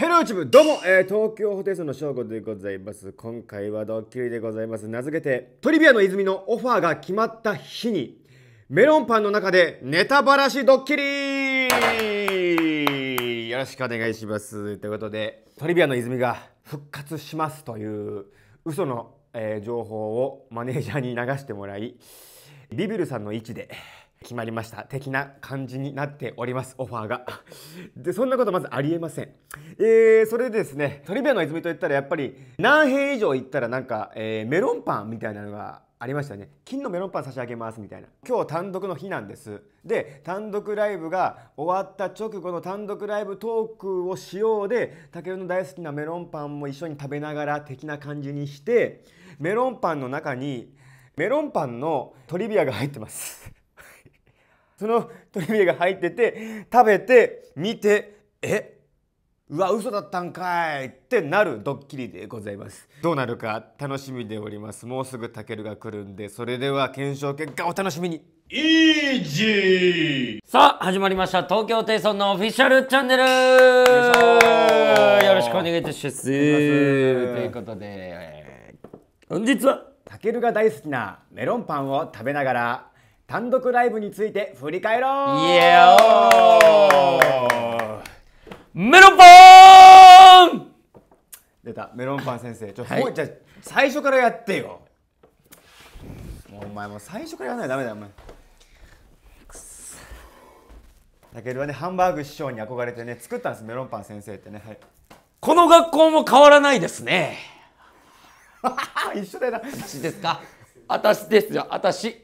ヘローチブどうも、えー、東京ホテイソンの翔吾でございます。今回はドッキリでございます。名付けて、トリビアの泉のオファーが決まった日に、メロンパンの中でネタばらしドッキリよろしくお願いします。ということで、トリビアの泉が復活しますという嘘の、えー、情報をマネージャーに流してもらい、ビビルさんの位置で、決まりました的な感じになっておりますオファーが でそんなことまずありえませんえー、それでですねトリビアの泉といったらやっぱり何平以上行ったらなんか、えー、メロンパンみたいなのがありましたね金のメロンパン差し上げますみたいな今日単独の日なんですで単独ライブが終わった直後の単独ライブトークをしようでたけるの大好きなメロンパンも一緒に食べながら的な感じにしてメロンパンの中にメロンパンのトリビアが入ってますそのトリビアが入ってて食べて見てえうわ嘘だったんかいってなるドッキリでございますどうなるか楽しみでおりますもうすぐタケルが来るんでそれでは検証結果お楽しみにイージーさあ始まりました東京テイソンのオフィシャルチャンネルよろしくお願いいたしますということで本日はタケルが大好きなメロンパンを食べながら単独ライブについて振り返ろうイエーメロンパン出たメロンパン先生ちょっと、もうじゃ最初からやってよお前もう最初からやらないとダメだよお前たけるはねハンバーグ師匠に憧れてね作ったんですメロンパン先生ってね、はい、この学校も変わらないですね 一緒だよな私ですか私ですよ私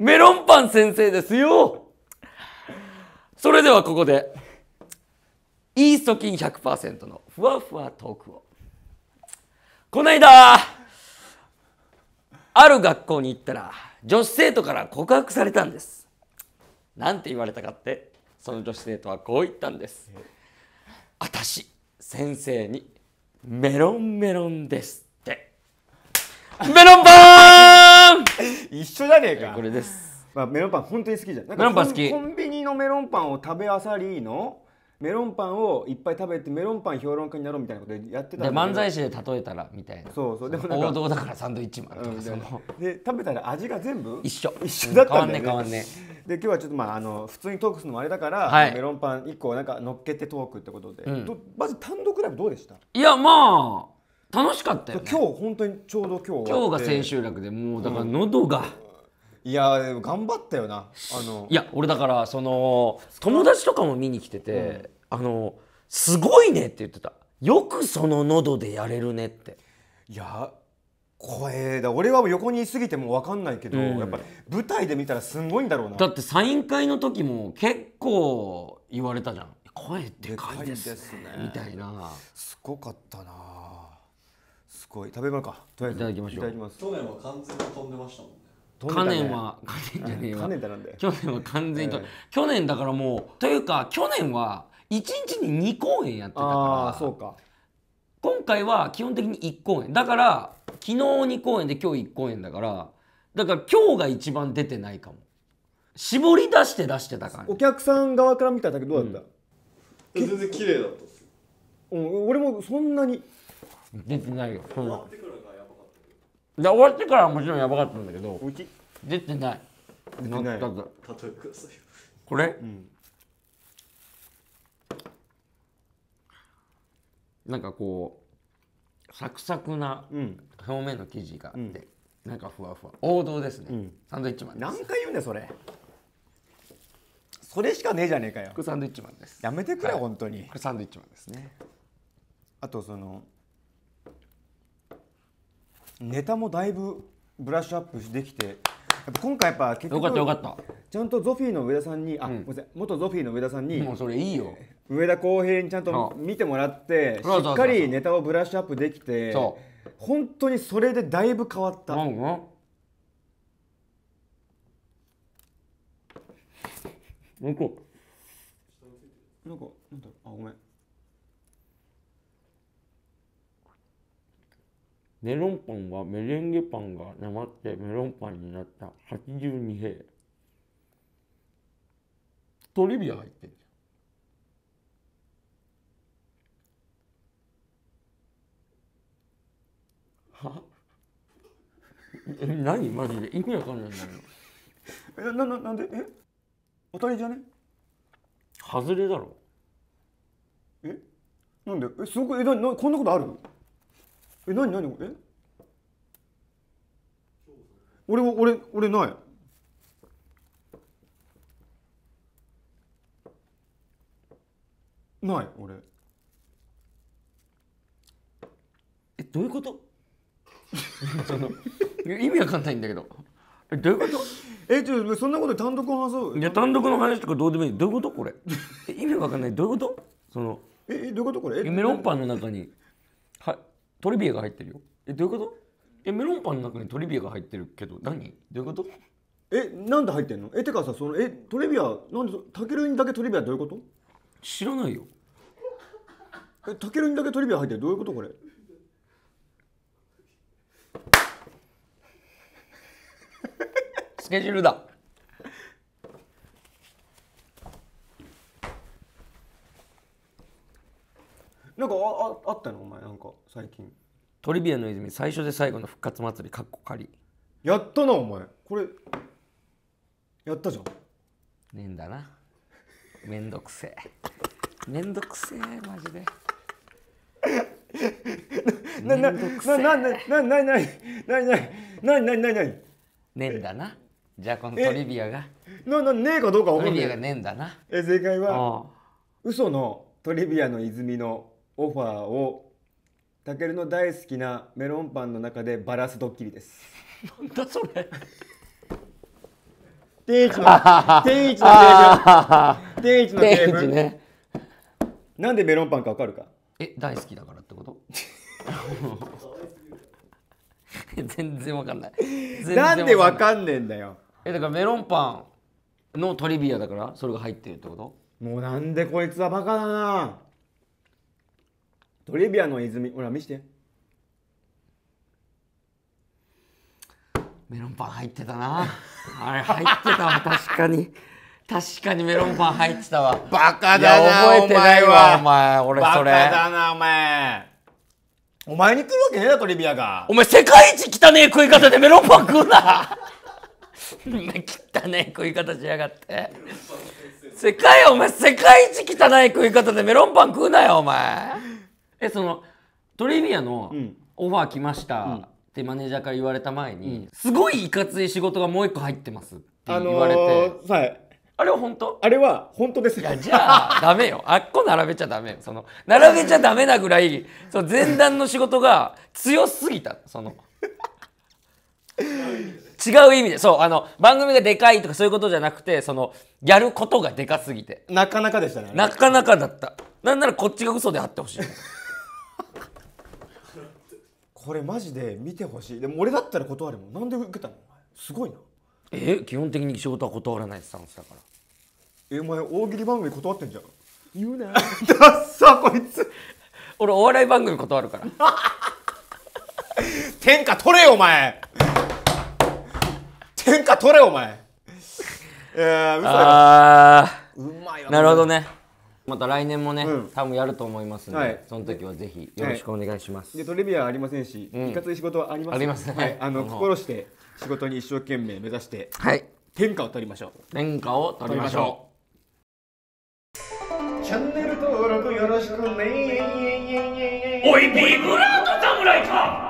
メロンパン先生ですよそれではここでイースト菌100%のふわふわトークをこの間ある学校に行ったら女子生徒から告白されたんですなんて言われたかってその女子生徒はこう言ったんです私先生にメロンメロンですってメロンパンン一緒じゃねえかこれです、まあ、メロンパン本当に好きじゃんメロンパン好きコンビニのメロンパンを食べあさりのメロンパンをいっぱい食べてメロンパン評論家になろうみたいなことやってた漫才師で例えたらみたいなそうそうでも王道だからサンドイッチマンとか、うん、そので食べたら味が全部一緒一緒だったんだよんねで今日はちょっとまああの普通にトークするのもあれだから、はい、メロンパン1個なんか乗っけてトークってことで、うん、まず単独ライブどうでしたいやまあ楽しかったよ、ね、今日本当にちょうど今日今日が千秋楽でもうだから喉が、うん、いや頑張ったよなあのいや俺だからその友達とかも見に来てて、うん、あのすごいねって言ってたよくその喉でやれるねっていや声だ俺は横にいすぎても分かんないけど、うん、やっぱ舞台で見たらすごいんだろうなだってサイン会の時も結構言われたじゃん声でかいですね、ね、みたいなすごかったなすごい食べ物かとりあえずいただきましょういただきます去年は完全に飛んでましたもんね去年は去年じゃねえわ去年だなんだ去年は完全にと、去年だからもうというか去年は1日に2公演やってたからあそうか今回は基本的に1公演だから昨日2公演で今日1公演だからだから今日が一番出てないかも絞り出して出してたから、お客さん側から見ただけどうだった、うん、全然綺麗だったうん、俺もそんなに出てないよそんなで終わってからもちろんやばかったんだけど出てない出てないこれ、うん、なんかこうサクサクな表面の生地があって、うん、なんかふわふわ王道ですね、うん、サンドイッチマン何回言うんだよそれそれしかねえじゃねえかよこれサンドイッチマンですやめてくれ、はい、本当にこれサンドイッチマンですねあとそのネタもだいぶブラッシュアップできて今回やっぱ結よかったよかったちゃんとゾフィーの上田さんにあ、うん、ごめんなさい元ゾフィーの上田さんにもうそれいいよ上田浩平にちゃんと見てもらってしっかりネタをブラッシュアップできて本当にそれでだいぶ変わった、うん、なんかなんかあごめんメロンパンはメレンゲパンがなまってメロンパンになった82平トリビア入ってるはえ 何マジでいくらかんないんだけどえなななんでえ当たりじゃね外れだろえなんでえすごくえななこんなことあるえなにえ俺俺俺ないない俺えどういうこと その意味わかんないんだけどえどういうことえちょそんなこと単独話そう。いや単独の話とかどうでもいいどういうことこれ意味わかんないどういうことそのえどういうことこれメロンパンの中にトリビアが入ってるよえどういうことえメロンパンの中にトリビアが入ってるけど何どういうことえなんで入ってんのえてかさそのえトリビアなんでタケルにだけトリビアどういうこと知らないよえタケルにだけトリビア入ってるどういうことこれスケジュールだなんかああったのお前なんか最近トリビアの泉最初で最後の復活祭りかっこ仮やったなお前これやったじゃんねえんだなめんどくせえめんどくせえマジでななななななななななななななねえんだなじゃあこのトリビアがななねえかどうか分かんないトリビアがねえんだなえ正解は嘘のトリビアの泉のオファーをタケルの大好きなメロンパンの中でバラすドッキリですなんだそれ天一の 天一のテーブル天一のテーブル、ね、なんでメロンパンかわかるかえ大好きだからってこと全然わかんないなんでわかんねえんだよえだからメロンパンのトリビアだからそれが入ってるってこともうなんでこいつはバカだなトリビアの泉ほら見してメロンパン入ってたなあれ入ってたわ 確かに確かにメロンパン入ってたわバカだな覚えてないわお前俺それバカだなお前お前に来るわけねえだトリビアがお前世界一汚ねえ食い方でメロンパン食うな汚ねえ食い方しやがって世界お前世界一汚い食い方でメロンパン食うなよお前えそのトレビアのオファー来ました、うんってマネージャーから言われた前に、うん、すごいいかつい仕事がもう一個入ってますって言われて、あのーはい、あれは本当あれは本当ですいやじゃあダメよあっこ並べちゃダメよその並べちゃダメなぐらいその前段の仕事が強すぎたその違う意味でそうあの番組がでかいとかそういうことじゃなくてそのやることがでかすぎてなかなかでしたねなかなかだったなんならこっちが嘘であってほしいこれマジで見てほしいでも俺だったら断るもんなんで受けたのお前すごいなえ基本的に仕事は断らないスタンスだからえお前大喜利番組断ってんじゃん言うな ダッサこいつ俺お笑い番組断るから 天下取れよお前天下取れお前えー、嘘だようまいわなるほどねまた来年もね、うん、多分やると思いますので、はい、その時はぜひよろしくお願いします、はい、でトレビアはありませんし、うん、いかつい仕事はありますあります、ね、はい、あの心して仕事に一生懸命目指して、はい、天下を取りましょう天下を取りましょうチャンネル登録よろしくねおいビブラート侍か